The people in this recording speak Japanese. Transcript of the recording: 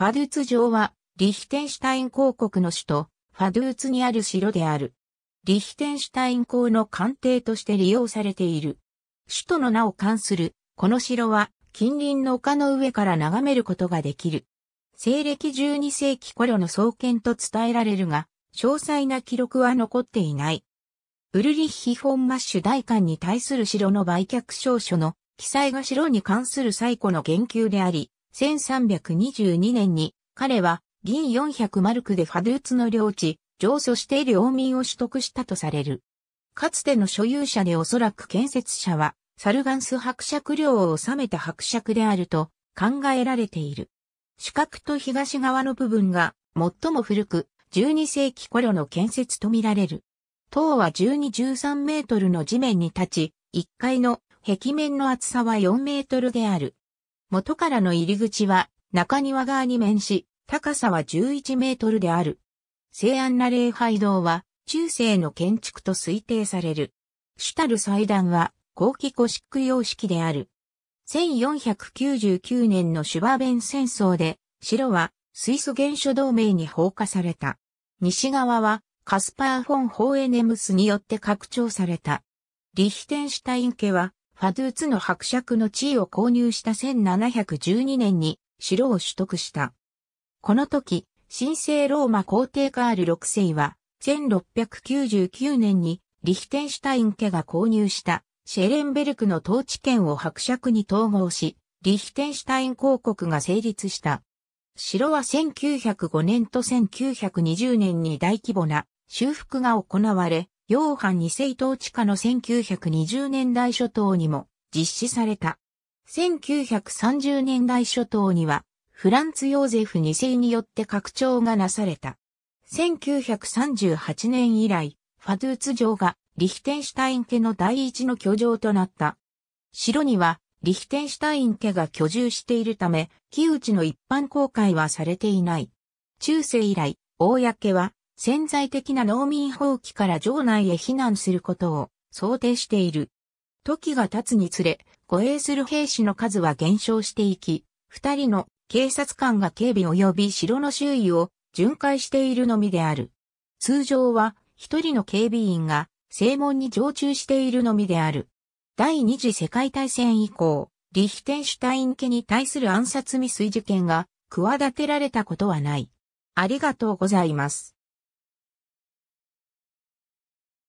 ファドゥーツ城は、リヒテンシュタイン公国の首都、ファドゥーツにある城である。リヒテンシュタイン公の官邸として利用されている。首都の名を冠する、この城は、近隣の丘の上から眺めることができる。西暦12世紀頃の創建と伝えられるが、詳細な記録は残っていない。ウルリッヒ・フォンマッシュ大官に対する城の売却証書の記載が城に関する最古の言及であり、1322年に彼は銀400マルクでファドゥーツの領地、上訴して領民を取得したとされる。かつての所有者でおそらく建設者は、サルガンス伯爵領を治めた伯爵であると考えられている。四角と東側の部分が最も古く、12世紀頃の建設とみられる。塔は12-13メートルの地面に立ち、1階の壁面の厚さは4メートルである。元からの入り口は中庭側に面し、高さは11メートルである。西安な礼拝堂は中世の建築と推定される。主たる祭壇は後期古式様式である。1499年のシュバーベン戦争で、城は水素原初同盟に放火された。西側はカスパー・フォン・ホーエネムスによって拡張された。リヒテンシュタイン家はファドゥーツの伯爵の地位を購入した1712年に城を取得した。この時、神聖ローマ皇帝カール6世は、1699年にリヒテンシュタイン家が購入したシェレンベルクの統治権を伯爵に統合し、リヒテンシュタイン公国が成立した。城は1905年と1920年に大規模な修復が行われ、ヨーハン二世統治下の1920年代初頭にも実施された。1930年代初頭には、フランツ・ヨーゼフ2世によって拡張がなされた。1938年以来、ファドゥーツ城がリヒテンシュタイン家の第一の居城となった。城には、リヒテンシュタイン家が居住しているため、木内の一般公開はされていない。中世以来、公は潜在的な農民放棄から城内へ避難することを想定している。時が経つにつれ、護衛する兵士の数は減少していき、二人の警察官が警備及び城の周囲を巡回しているのみである。通常は一人の警備員が正門に常駐しているのみである。第二次世界大戦以降、リヒテンシュタイン家に対する暗殺未遂事件が企てられたことはない。ありがとうございます。